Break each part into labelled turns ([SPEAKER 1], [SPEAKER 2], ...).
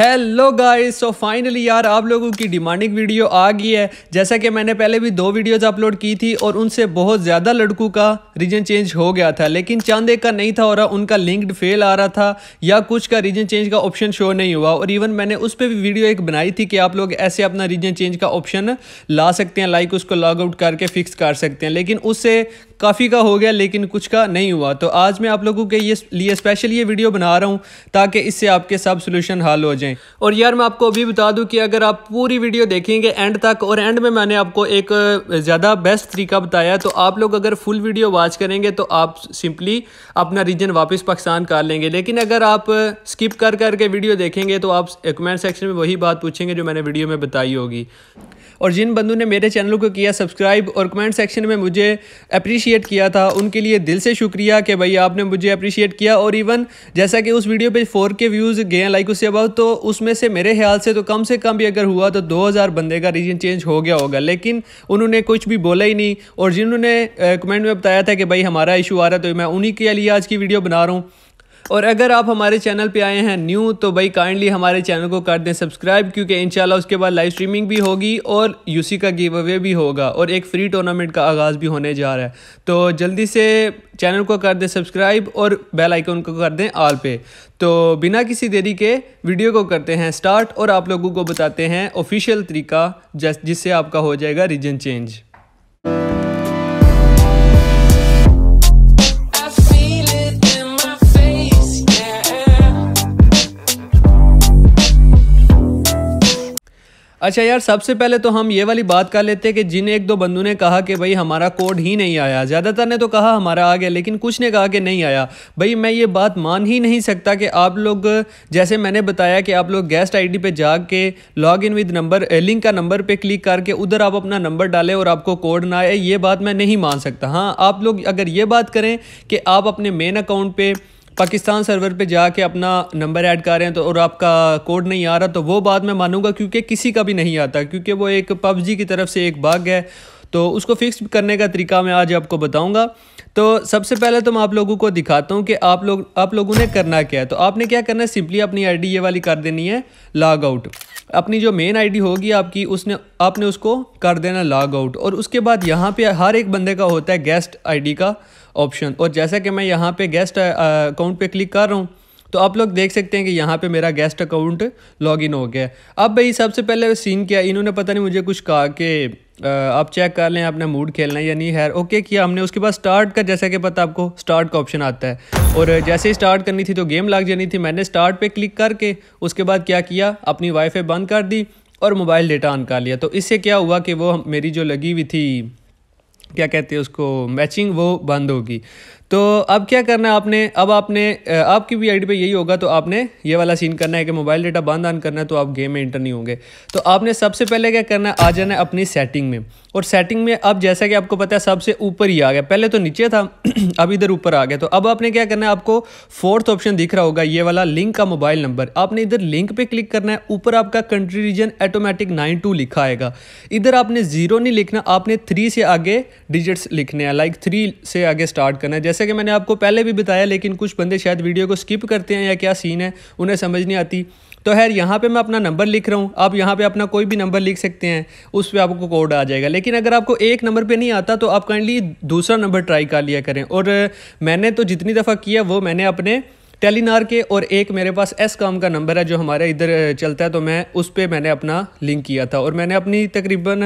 [SPEAKER 1] hello guys so finally यार आप लोगों की डिमांडिंग वीडियो आ गई है जैसा कि मैंने पहले भी दो वीडियोज अपलोड की थी और उनसे बहुत ज़्यादा लड़कों का रीजन चेंज हो गया था लेकिन चांद एक का नहीं था और उनका लिंक्ड फेल आ रहा था या कुछ का रीजन चेंज का ऑप्शन शो नहीं हुआ और इवन मैंने उस पर भी वीडियो एक बनाई थी कि आप लोग ऐसे अपना रीजन चेंज का ऑप्शन ला सकते हैं लाइक उसको लॉग आउट करके फिक्स कर सकते हैं लेकिन उससे काफ़ी का हो गया लेकिन कुछ का नहीं हुआ तो आज मैं आप लोगों के ये लिए स्पेशल ये वीडियो बना रहा हूँ ताकि इससे आपके सब सोल्यूशन हल हो जाएँ और यार मैं आपको अभी बता दूँ कि अगर आप पूरी वीडियो देखेंगे एंड तक और एंड में मैंने आपको एक ज़्यादा बेस्ट तरीका बताया तो आप लोग अगर फुल वीडियो वॉच करेंगे तो आप सिंपली अपना रीजन वापस पाकिस्तान कर लेंगे लेकिन अगर आप स्किप कर करके वीडियो देखेंगे तो आप कमेंट सेक्शन में वही बात पूछेंगे जो मैंने वीडियो में बताई होगी और जिन बंधु ने मेरे चैनल को किया सब्सक्राइब और कमेंट सेक्शन में मुझे अप्रिशिएट किया था उनके लिए दिल से शुक्रिया कि भाई आपने मुझे अप्रिशिएट किया और इवन जैसा कि उस वीडियो पे फोर के व्यूज़ गए लाइक उससे अबाउट तो उसमें से मेरे ख्याल से तो कम से कम भी अगर हुआ तो दो बंदे का रीजन चेंज हो गया होगा लेकिन उन्होंने कुछ भी बोला ही नहीं और जिन्होंने कमेंट में बताया था कि भाई हमारा इशू आ रहा है तो मैं उन्हीं के लिए आज की वीडियो बना रहा हूँ और अगर आप हमारे चैनल पे आए हैं न्यू तो भाई काइंडली हमारे चैनल को कर दें सब्सक्राइब क्योंकि इंशाल्लाह उसके बाद लाइव स्ट्रीमिंग भी होगी और यूसी का गिव अवे भी होगा और एक फ्री टूर्नामेंट का आगाज़ भी होने जा रहा है तो जल्दी से चैनल को कर दें सब्सक्राइब और बेल आइकन को कर दें ऑल पे तो बिना किसी देरी के वीडियो को करते हैं स्टार्ट और आप लोगों को बताते हैं ऑफिशियल तरीका जिससे आपका हो जाएगा रीजन चेंज अच्छा यार सबसे पहले तो हम ये वाली बात कर लेते हैं कि जिन एक दो बंदू ने कहा कि भाई हमारा कोड ही नहीं आया ज़्यादातर ने तो कहा हमारा आ गया लेकिन कुछ ने कहा कि नहीं आया भाई मैं ये बात मान ही नहीं सकता कि आप लोग जैसे मैंने बताया कि आप लोग गेस्ट आईडी पे के log in with number link का नंबर पर क्लिक करके उधर आप अपना नंबर डालें और आपको कोड ना आए ये बात मैं नहीं मान सकता हाँ आप लोग अगर ये बात करें कि आप अपने मेन अकाउंट पर पाकिस्तान सर्वर पे जाके अपना नंबर ऐड कर रहे हैं तो और आपका कोड नहीं आ रहा तो वो बात मैं मानूंगा क्योंकि किसी का भी नहीं आता क्योंकि वो एक पबजी की तरफ से एक बाग है तो उसको फिक्स करने का तरीका मैं आज आपको बताऊंगा तो सबसे पहले तो मैं आप लोगों को दिखाता हूँ कि आप लोग आप लोगों ने करना क्या है तो आपने क्या करना है सिंपली अपनी आईडी ये वाली कर देनी है लॉग आउट अपनी जो मेन आईडी होगी आपकी उसने आपने उसको कर देना लॉग आउट और उसके बाद यहाँ पे हर एक बंदे का होता है गेस्ट आई का ऑप्शन और जैसा कि मैं यहाँ पे गेस्ट अकाउंट uh, uh, पे क्लिक कर रहा हूँ तो आप लोग देख सकते हैं कि यहाँ पे मेरा गेस्ट अकाउंट लॉगिन हो गया अब भाई सबसे पहले सीन किया इन्होंने पता नहीं मुझे कुछ कहा कि uh, आप चेक कर लें अपना मूड खेलना है या नहीं है ओके किया हमने उसके बाद स्टार्ट का जैसा कि पता आपको स्टार्ट का ऑप्शन आता है और जैसे ही स्टार्ट करनी थी तो गेम लग जानी थी मैंने स्टार्ट पे क्लिक करके उसके बाद क्या किया अपनी वाईफाई बंद कर दी और मोबाइल डेटा ऑन कर लिया तो इससे क्या हुआ कि वो मेरी जो लगी हुई थी क्या कहते हैं उसको मैचिंग वो बंद होगी तो अब क्या करना है आपने अब आपने आपकी भी आईडी पे यही होगा तो आपने ये वाला सीन करना है कि मोबाइल डेटा बंद ऑन करना है तो आप गेम में इंटर नहीं होंगे तो आपने सबसे पहले क्या करना है आ जाना है अपनी सेटिंग में और सेटिंग में अब जैसा कि आपको पता है सबसे ऊपर ही आ गया पहले तो नीचे था अब इधर ऊपर आ गया तो अब आपने क्या करना है आपको फोर्थ ऑप्शन दिख रहा होगा ये वाला लिंक का मोबाइल नंबर आपने इधर लिंक पर क्लिक करना है ऊपर आपका country region automatic nine two लिखा आएगा इधर आपने जीरो नहीं लिखना आपने थ्री से आगे डिजिट्स लिखने हैं लाइक थ्री से आगे स्टार्ट करना है जैसे जैसे कि मैंने आपको पहले भी बताया लेकिन कुछ बंदे शायद वीडियो को स्किप करते हैं या क्या सीन है उन्हें समझ नहीं आती तो खैर यहाँ पे मैं अपना नंबर लिख रहा हूँ आप यहाँ पे अपना कोई भी नंबर लिख सकते हैं उस पर आपको कोड आ जाएगा लेकिन अगर आपको एक नंबर पे नहीं आता तो आप काइंडली दूसरा नंबर ट्राई कर लिया करें और मैंने तो जितनी दफ़ा किया वो मैंने अपने टेलीनार के और एक मेरे पास एस काम का नंबर है जो हमारे इधर चलता है तो मैं उस पर मैंने अपना लिंक किया था और मैंने अपनी तकरीबन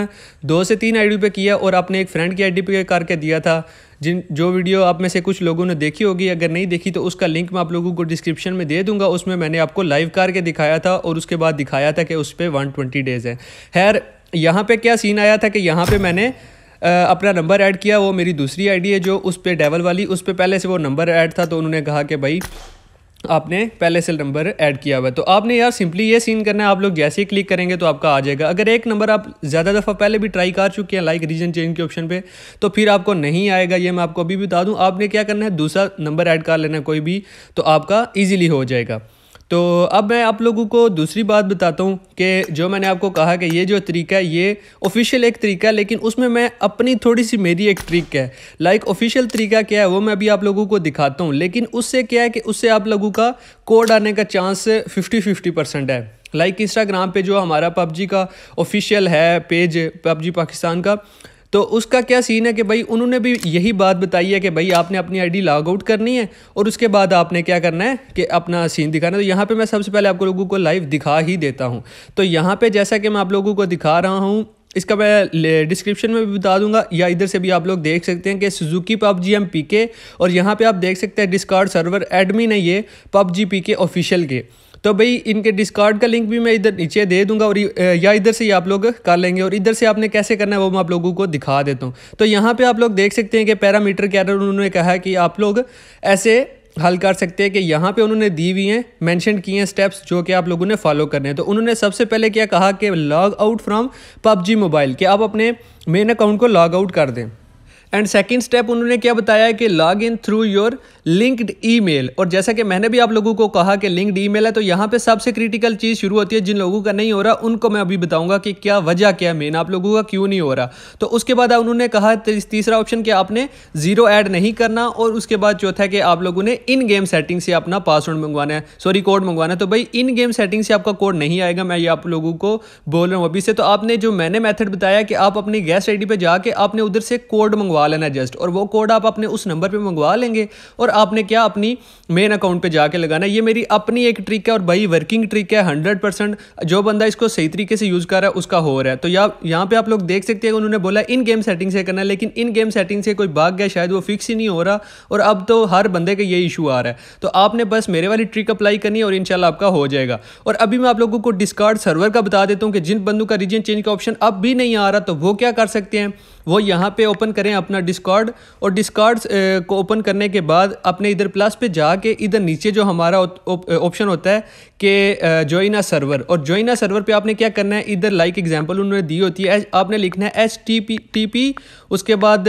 [SPEAKER 1] दो से तीन डी पे किया और अपने एक फ्रेंड की डी पर करके दिया था जिन जो वीडियो आप में से कुछ लोगों ने देखी होगी अगर नहीं देखी तो उसका लिंक मैं आप लोगों को डिस्क्रिप्शन में दे दूंगा उसमें मैंने आपको लाइव के दिखाया था और उसके बाद दिखाया था कि उस पर वन ट्वेंटी डेज़ है खैर यहाँ पर क्या सीन आया था कि यहाँ पर मैंने अपना नंबर ऐड किया वो मेरी दूसरी आईडी है जो उस पर डेवल वाली उस पर पहले से वो नंबर ऐड था तो उन्होंने कहा कि भाई आपने पहले सेल नंबर ऐड किया हुआ है तो आपने यार सिंपली ये सीन करना है आप लोग जैसे ही क्लिक करेंगे तो आपका आ जाएगा अगर एक नंबर आप ज़्यादा दफ़ा पहले भी ट्राई कर चुके हैं लाइक रीजन चेंज के ऑप्शन पे तो फिर आपको नहीं आएगा ये मैं आपको अभी भी बता दूँ आपने क्या करना है दूसरा नंबर ऐड कर लेना कोई भी तो आपका ईजिली हो जाएगा तो अब मैं आप लोगों को दूसरी बात बताता हूँ कि जो मैंने आपको कहा कि ये जो तरीका है ये ऑफिशियल एक तरीका है लेकिन उसमें मैं अपनी थोड़ी सी मेरी एक ट्रिक है लाइक ऑफिशियल तरीका क्या है वो मैं अभी आप लोगों को दिखाता हूँ लेकिन उससे क्या है कि उससे आप लोगों का कोड आने का चांस फिफ्टी फिफ्टी परसेंट है लाइक like इंस्टाग्राम पे जो हमारा पबजी का ऑफिशियल है पेज पबजी पाकिस्तान का तो उसका क्या सीन है कि भाई उन्होंने भी यही बात बताई है कि भाई आपने अपनी आईडी लॉग आउट करनी है और उसके बाद आपने क्या करना है कि अपना सीन दिखाना है तो यहाँ पर मैं सबसे पहले आप लोगों को लाइव दिखा ही देता हूँ तो यहाँ पर जैसा कि मैं आप लोगों को दिखा रहा हूँ इसका मैं डिस्क्रिप्शन में भी बता दूंगा या इधर से भी आप लोग देख सकते हैं कि सुजुकी पबजी एम पी के और यहाँ पे आप देख सकते हैं डिस्कार्ड सर्वर एडमिन है ये पबजी पी के ऑफिशियल के तो भाई इनके डिस्कार्ड का लिंक भी मैं इधर नीचे दे दूंगा और या इधर से ही आप लोग कर लेंगे और इधर से आपने कैसे करना है वो मैं आप लोगों को दिखा देता हूँ तो यहाँ पर आप लोग देख सकते हैं कि पैरामीटर क्या उन्होंने कहा है कि आप लोग ऐसे हल कर सकते हैं कि यहाँ पे उन्होंने दी हुई हैं मेंशन किए हैं स्टेप्स जो कि आप लोगों ने फॉलो करने हैं तो उन्होंने सबसे पहले क्या कहा कि log out from PUBG mobile कि आप अपने मेन अकाउंट को लॉग आउट कर दें एंड सेकेंड स्टेप उन्होंने क्या बताया कि log in through your linked email और जैसा कि मैंने भी आप लोगों को कहा कि लिंक्ड ईमेल है तो यहाँ पे सबसे क्रिटिकल चीज़ शुरू होती है जिन लोगों का नहीं हो रहा उनको मैं अभी बताऊंगा कि क्या वजह क्या मेन आप लोगों का क्यों नहीं हो रहा तो उसके बाद उन्होंने कहा तीसरा ऑप्शन कि आपने जीरो ऐड नहीं करना और उसके बाद चौथा कि आप लोगों ने इन गेम सेटिंग से अपना पासवर्ड मंगवाना है सॉरी कोड मंगवाना है तो भाई इन गेम सेटिंग से आपका कोड नहीं आएगा मैं ये आप लोगों को बोल रहा हूँ अभी से तो आपने जो मैंने मैथड बताया कि आप अपनी गैस आई पर जाके आपने उधर से कोड मंगवा फॉल एंड जस्ट और वो कोड आप अपने उस नंबर पर मंगवा लेंगे और आपने क्या अपनी मेन अकाउंट पर जाके लगाना ये मेरी अपनी एक ट्रिक है और भाई वर्किंग ट्रिक है हंड्रेड परसेंट जो बंदा इसको सही तरीके से यूज़ कर रहा है उसका हो रहा है तो या यहाँ पर आप लोग देख सकते हैं उन्होंने बोला इन गेम सेटिंग से करना लेकिन इन गेम सेटिंग से कोई भाग गया शायद वो फिक्स ही नहीं हो रहा और अब तो हर बंदे का ये इशू आ रहा है तो आपने बस मेरे वाली ट्रिक अप्लाई करनी है और इनशाला आपका हो जाएगा और अभी मैं आप लोगों को डिस्कार्ड सर्वर का बता देता हूँ कि जिन बंदों का रीजन चेंज का ऑप्शन अब भी नहीं आ रहा तो वो क्या कर सकते हैं वो यहाँ पे ओपन करें अपना डिस्कॉर्ड और डिस्कॉर्ड को ओपन करने के बाद अपने इधर प्लस पे जाके इधर नीचे जो हमारा ऑप्शन होता है कि जोइना आ सर्वर और जोइना आ सर्वर पे आपने क्या करना है इधर लाइक एग्जांपल उन्होंने दी होती है आपने लिखना है H T P T P उसके बाद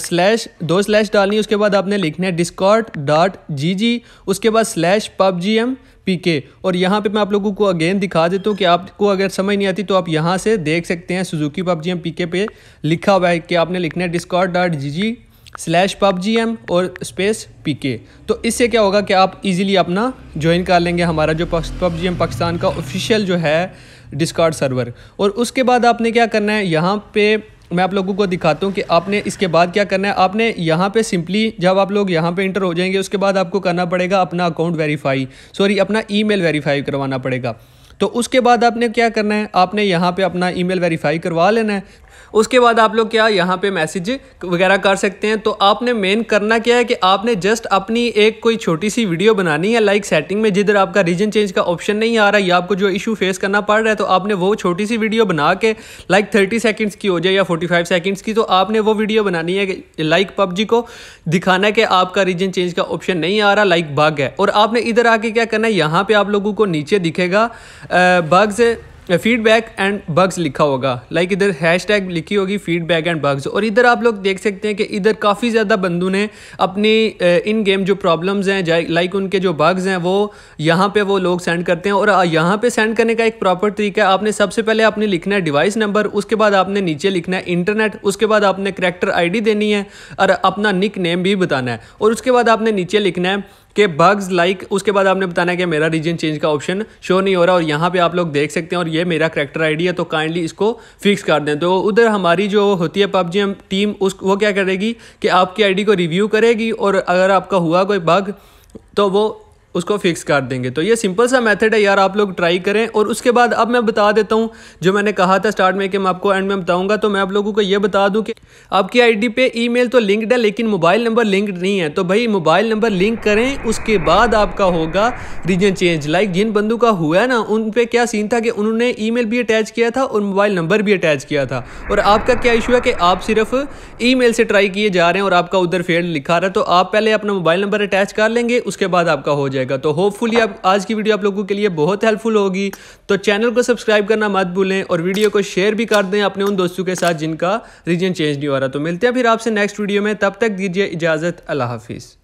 [SPEAKER 1] स्लैश दो स्लैश डालनी उसके बाद आपने लिखना है डिस्कॉट डॉट जी जी उसके बाद slash PUBG M PK और यहाँ पे मैं आप लोगों को अगेन दिखा देता हूँ कि आपको अगर समझ नहीं आती तो आप यहाँ से देख सकते हैं सुजुकी पबजी एम पीके पे लिखा हुआ है कि आपने लिखना है Discord dot G G slash PUBG M और स्पेस पी के तो इससे क्या होगा कि आप इजीली अपना ज्वाइन कर लेंगे हमारा जो पबजी एम पाकिस्तान का ऑफिशियल जो है डिस्कॉट सर्वर और उसके बाद आपने क्या करना है यहाँ पर मैं आप लोगों को दिखाता हूँ कि आपने इसके बाद क्या करना है आपने यहाँ पे सिंपली जब आप लोग यहाँ पे इंटर हो जाएंगे उसके बाद आपको करना पड़ेगा अपना अकाउंट वेरीफाई सॉरी अपना ईमेल वेरीफाई करवाना पड़ेगा तो उसके बाद आपने क्या करना है आपने यहाँ पे अपना ईमेल वेरीफाई करवा लेना है उसके बाद आप लोग क्या यहाँ पे मैसेज वगैरह कर सकते हैं तो आपने मेन करना क्या है कि आपने जस्ट अपनी एक कोई छोटी सी वीडियो बनानी है लाइक सेटिंग में जिधर आपका रीजन चेंज का ऑप्शन नहीं आ रहा या आपको जो इशू फेस करना पड़ रहा है तो आपने वो छोटी सी वीडियो बना के लाइक थर्टी सेकेंड्स की हो जाए या फोर्टी फाइव सेकेंड्स की तो आपने वो वीडियो बनानी है लाइक पबजी को दिखाना है कि आपका रीजन चेंज का ऑप्शन नहीं आ रहा लाइक बग है और आपने इधर आके क्या करना है यहाँ पर आप लोगों को नीचे दिखेगा बग्स फीडबैक एंड बग्स लिखा होगा लाइक इधर हैश टैग लिखी होगी फीडबैक एंड बग्स और इधर आप लोग देख सकते हैं कि इधर काफ़ी ज़्यादा बंदू ने अपनी इन uh, गेम जो प्रॉब्लम्स हैं लाइक उनके जो बग्स हैं वो यहाँ पे वो लोग सेंड करते हैं और uh, यहाँ पे सेंड करने का एक प्रॉपर तरीका है आपने सबसे पहले आपने लिखना है डिवाइस नंबर उसके बाद आपने नीचे लिखना है इंटरनेट उसके बाद आपने करेक्टर आई देनी है और अपना निक नेम भी बताना है और उसके बाद आपने नीचे लिखना है कि बग्स लाइक उसके बाद आपने बताना है कि मेरा रीजन चेंज का ऑप्शन शो नहीं हो रहा और यहाँ पे आप लोग देख सकते हैं और ये मेरा करेक्टर आईडी है तो काइंडली इसको फिक्स कर दें तो उधर हमारी जो होती है पबजी टीम उस वो क्या करेगी कि आपकी आईडी को रिव्यू करेगी और अगर आपका हुआ कोई बग तो वो उसको फिक्स कर देंगे तो ये सिंपल सा मेथड है यार आप लोग ट्राई करें और उसके बाद अब मैं बता देता हूँ जो मैंने कहा था स्टार्ट में कि मैं आपको एंड में बताऊंगा तो मैं आप लोगों को ये बता दूँ कि आपकी आईडी पे ईमेल तो लिंक्ड है लेकिन मोबाइल नंबर लिंक्ड नहीं है तो भाई मोबाइल नंबर लिंक करें उसके बाद आपका होगा रीजन चेंज लाइक जिन बंदू का हुआ है ना उन पर क्या सीन था कि उन्होंने ई भी अटैच किया था और मोबाइल नंबर भी अटैच किया था और आपका क्या इशू है कि आप सिर्फ ई से ट्राई किए जा रहे हैं और आपका उधर फेल लिखा रहा है तो आप पहले अपना मोबाइल नंबर अटैच कर लेंगे उसके बाद आपका हो जाएगा जाएगा तो होपफुली आप आज की वीडियो आप लोगों के लिए बहुत हेल्पफुल होगी तो चैनल को सब्सक्राइब करना मत भूलें और वीडियो को शेयर भी कर दें अपने उन दोस्तों के साथ जिनका रीजन चेंज नहीं हो रहा तो मिलते हैं फिर आपसे नेक्स्ट वीडियो में तब तक दीजिए इजाज़त अल्लाह हाफिज़